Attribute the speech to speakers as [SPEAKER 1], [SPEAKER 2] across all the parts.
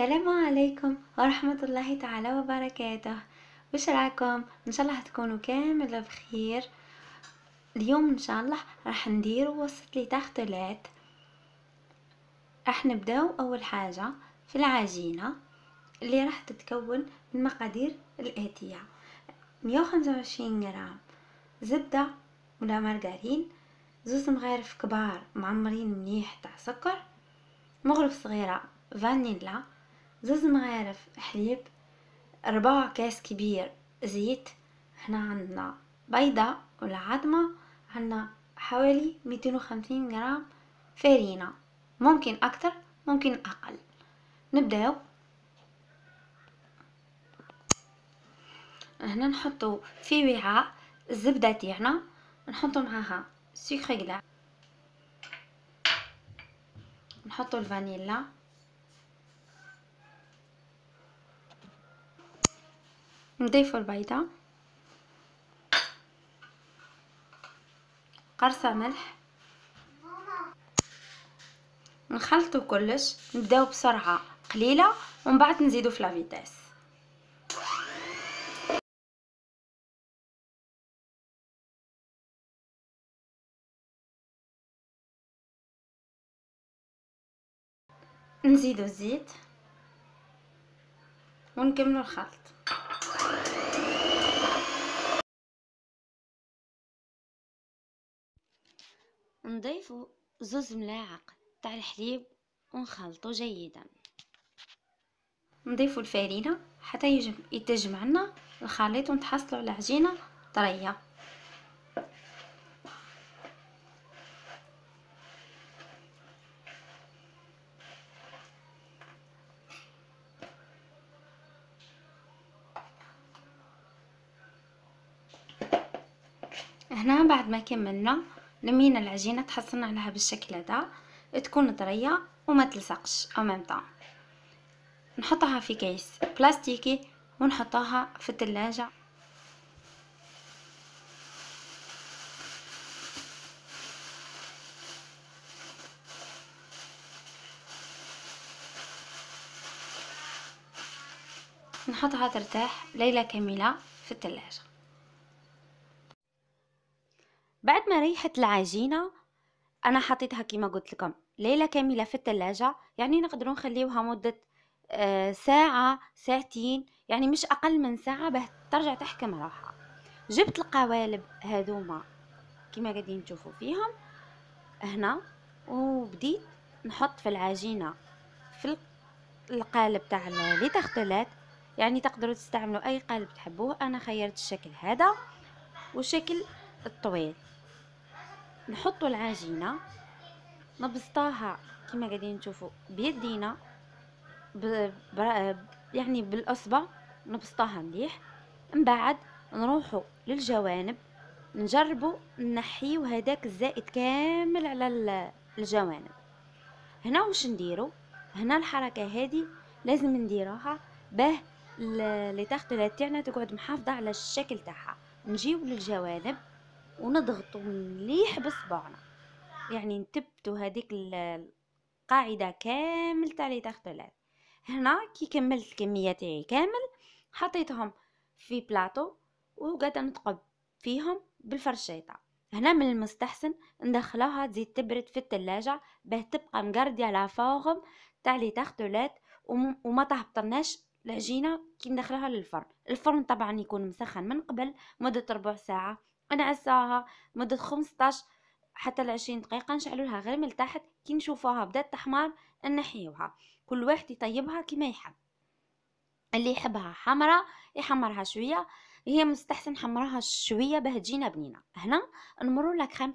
[SPEAKER 1] السلام عليكم ورحمة الله تعالى وبركاته وش راكم ان شاء الله تكونوا كامل بخير اليوم ان شاء الله راح ندير وسط لي تختلات راح نبداو اول حاجة في العجينة اللي راح تتكون من مقادير الاتية 125 غرام زبدة ولا مارغارين زوز مغارف كبار معمرين منيح تاع سكر مغرف صغيرة فانيلا زوز مغارف حليب ربع كاس كبير زيت هنا عندنا بيضة ولا عظمة عندنا حوالي 250 غرام فارينة ممكن أكتر ممكن أقل نبداو هنا نحطو في وعاء الزبدة تاعنا نحطو معاها سكر كلا نحطو الفانيلا نضيف البيضة قرصة ملح نخلطو كلش نبداو بسرعة قليلة ومن بعد نزيدو في لافيتاس نزيدو الزيت ونكملو الخلط نضيفو زوز ملاعق تاع الحليب ونخلطه جيدا نضيفو الفرينه حتى يتجمع لنا الخليط ونتحصلوا على عجينه طريه هنا بعد ما كملنا لمينا العجينه تحصلنا عليها بالشكل هذا تكون طريه وما تلصقش او ميم نحطها في كيس بلاستيكي ونحطها في الثلاجه نحطها ترتاح ليله كامله في الثلاجه بعد ما ريحت العجينة أنا حطيتها كما قلت لكم ليلة كاملة في الثلاجة يعني نقدروا نخليوها مدة آه، ساعة ساعتين يعني مش أقل من ساعة باه ترجع تحكم روحها جبت القوالب هذوما كما قاعدين تشوفوا فيهم هنا وبديت نحط في العجينة في القالب تاع لي تختلات يعني تقدروا تستعملوا اي قالب تحبوه انا خيرت الشكل هذا والشكل الطويل نحطوا العجينه نبسطاها كما قاعدين تشوفوا بيدينا ب... برا يعني بالاصبع نبسطاها مليح من بعد نروحوا للجوانب نجربوا نحيو هذاك الزائد كامل على الجوانب هنا واش نديرو هنا الحركه هذه لازم نديروها باه لي تاعنا تقعد محافظه على الشكل تاعها نجيو للجوانب ونضغطوا مليح بصبعنا يعني نثبتو هذيك القاعده كامل تاع لي تارتلات هنا كي كملت الكميه تاعي كامل حطيتهم في بلاطو وقعدت نتقب فيهم بالفرشيطه هنا من المستحسن ندخلوها تزيد تبرد في الثلاجه باه تبقى مقرديه لا فورم تاع لي تارتلات وما تهبطناش العجينه كي ندخلوها للفرن الفرن طبعا يكون مسخن من قبل مده ربع ساعه ونعساها مدة 15 حتى لعشرين دقيقة نشعلولها غير من تحت كي نشوفوها بدات تحمر نحيوها كل واحد يطيبها كيما يحب اللي يحبها حمرة يحمرها شوية هي مستحسن نحمرها شوية باه تجينا بنينة هنا نمرو لا كريم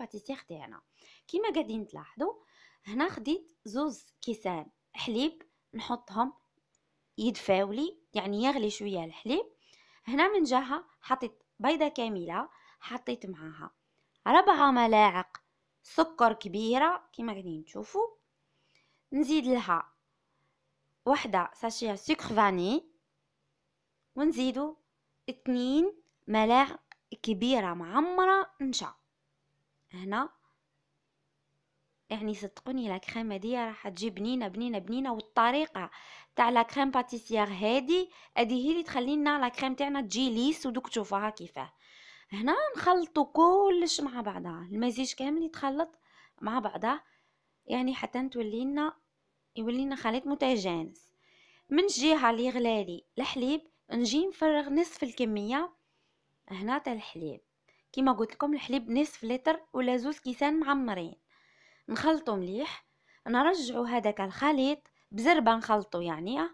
[SPEAKER 1] تاعنا كيما قاعدين تلاحظوا هنا خديت زوز كيسان حليب نحطهم يدفاولي يعني يغلي شوية الحليب هنا من جهة حطيت بيضة كاملة حطيت معاها ربع ملاعق سكر كبيرة كما قاعدين تشوفوا نزيد لها وحدة ساشية سكر فاني ونزيدو اثنين ملاعق كبيرة معمرة نشا هنا يعني صدقوني لا كريم هادي راح تجي بنينه بنينه بنينه والطريقه تاع لا كريم باتيسيير هادي هادي هي اللي تخلينا لا كريم تاعنا تجي ليس ودوك تشوفوها كيفاه هنا نخلطوا كلش مع بعضها المزيج كامل يتخلط مع بعضه يعني حتى تولي لنا يولي لنا خليط متجانس من جهه اللي غلالي الحليب نجي نفرغ نصف الكميه هنا تاع الحليب كما قلت لكم الحليب نصف لتر ولا زوز كيسان معمرين نخلطو مليح نرجعو هذاك الخليط بزربه نخلطو يعني آه،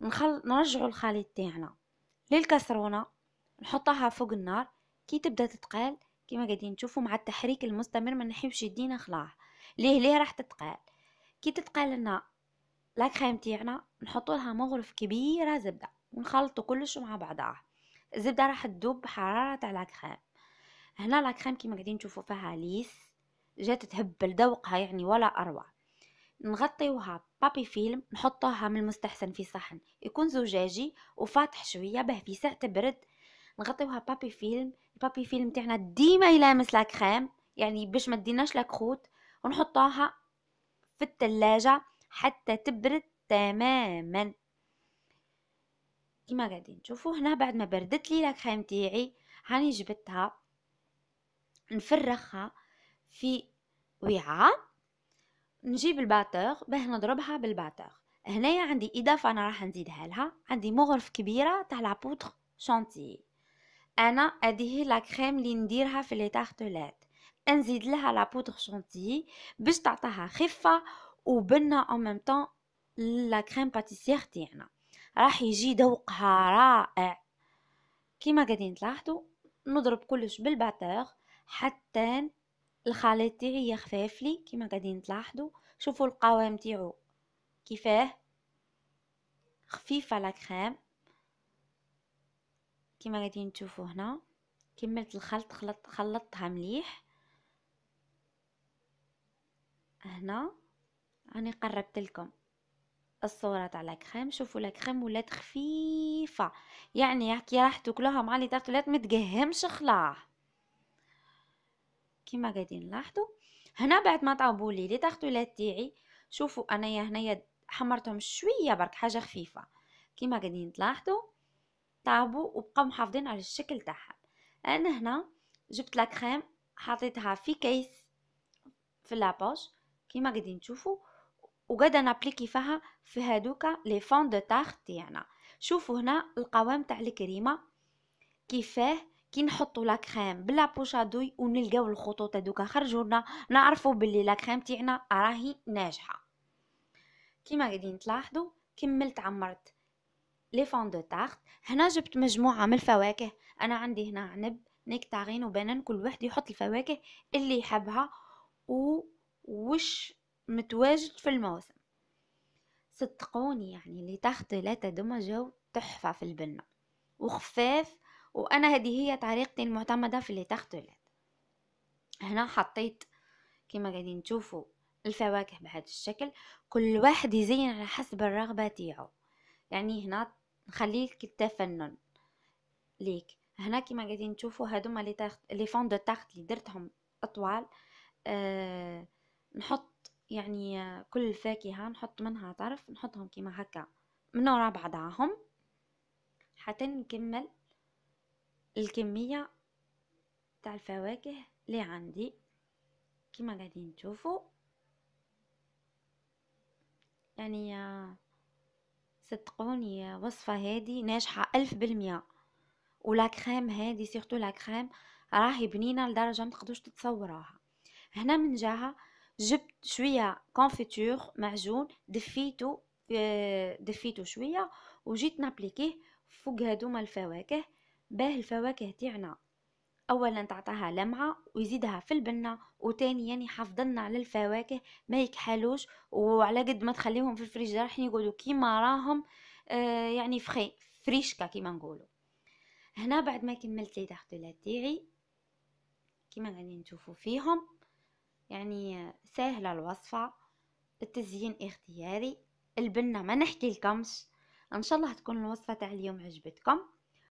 [SPEAKER 1] نخل... نرجعو الخليط تاعنا للكسرونه نحطها فوق النار كي تبدا تتقال كما قاعدين نشوفوا مع التحريك المستمر ما نحيوش يدينا خلاع ليه ليه راح تتقال كي تتقال لنا لا كريم تاعنا نحطوا لها مغرف كبيره زبده ونخلطوا كلش مع بعضها الزبده راح تذوب بحراره تاع لا كريم هنا لا كريم كيما قاعدين نشوفوا فيها ليس جات تهبل ذوقها يعني ولا اروع نغطيوها بابي فيلم نحطوها من المستحسن في صحن يكون زجاجي وفاتح شويه باه في ساعه تبرد نغطيوها بابي فيلم البابي فيلم تاعنا ديما يلامس لا كريم يعني باش ما ديناش لاكروت ونحطوها في الثلاجة حتى تبرد تماما كيما قاعدين تشوفوا هنا بعد ما بردت لي لاكريم تاعي هاني جبتها نفرخها في وعاء نجيب الباتور باه نضربها بالباتور هنايا عندي اضافه انا راح نزيدها لها عندي مغرف كبيره تاع لابودغ شانتيه انا هذه لا كريم اللي نديرها في لي تارتلات نزيد لها لا بودر شونتيي باش تعطيها خفه وبنه او ميم طون لا كريم باتيسير تاعنا راح يجي ذوقها رائع كيما قاعدين تلاحظوا نضرب كلش بالباتور حتى الخليط تاعي يخفف لي كيما قاعدين تلاحظوا شوفوا القوام تاعو كيفاه خفيفه لا كريم كما غادي نشوفوا هنا كملت الخلط خلط خلطتها مليح هنا راني قربت لكم الصوره تاع لاكريم شوفوا لاكريم ولات خفيفه يعني كي راح تاكلوها مع لي طارت ولات ما تقهمش خلاه كما غادي نلاحظوا هنا بعد ما طابوا لي لي تاعي شوفوا انايا هنايا حمرتهم شويه برك حاجه خفيفه كما غادي تلاحظوا طابوا وبقاو محافظين على الشكل تاعها انا هنا جبت لا كريم حطيتها في كيس في لابوش كيما قاعدين تشوفوا وقاعده نابليكي فيها في هادوكا لي فون دو تارت تاعنا شوفوا هنا القوام تاع الكريمه كيفاه كي نحطوا لا كريم بلا بوشادوي ونلقاو الخطوط هذوك خرجوا لنا نعرفوا باللي لا كريم تاعنا راهي ناجحه كيما قاعدين تلاحظوا كملت عمرت لي فون دو تارت هنا جبت مجموعه من الفواكه انا عندي هنا عنب نكتارين وبنان كل واحد يحط الفواكه اللي يحبها ووش متواجد في الموسم صدقوني يعني اللي تحت لا تدم تحفه في البنه وخفاف وانا هذه هي طريقتي المعتمده في اللي تحت هنا حطيت كما قاعدين تشوفوا الفواكه بهذا الشكل كل واحد يزين على حسب الرغبه تاعو يعني هنا نخليه للتفنن ليك هنا كيما قاعدين تشوفوا هادوما لي تاخت لي فون دو تاخت اللي درتهم اطوال أه نحط يعني كل فاكهه نحط منها طرف نحطهم كيما هكا من ورا بعضاهم حتى نكمل الكميه تاع الفواكه اللي عندي كيما قاعدين تشوفوا يعني آه، صدقوني وصفة هادي ناجحة ألف بالمية ولا كريم هادي سيرتو لا كريم راهي بنينة لدرجة تقدوش تتصوروها هنا من جهة جبت شوية كونفيتور معجون دفيتو آه، دفيتو شوية وجيت نابليكيه فوق هادوما الفواكه باه الفواكه تاعنا اولا تعطاها لمعه ويزيدها في البنه وثانيا يحافظ يعني لنا على الفواكه ما يكحلوش وعلى قد ما تخليهم في الفريجر راح يقعدوا كيما راهم آه، يعني فخي فريشكا كيما نقولوا هنا بعد ما كملت لي تحضيرات تاعي كيما غادي نشوفوا فيهم يعني سهله الوصفه التزيين اختياري البنه ما نحكي لكمش ان شاء الله تكون الوصفه تاع اليوم عجبتكم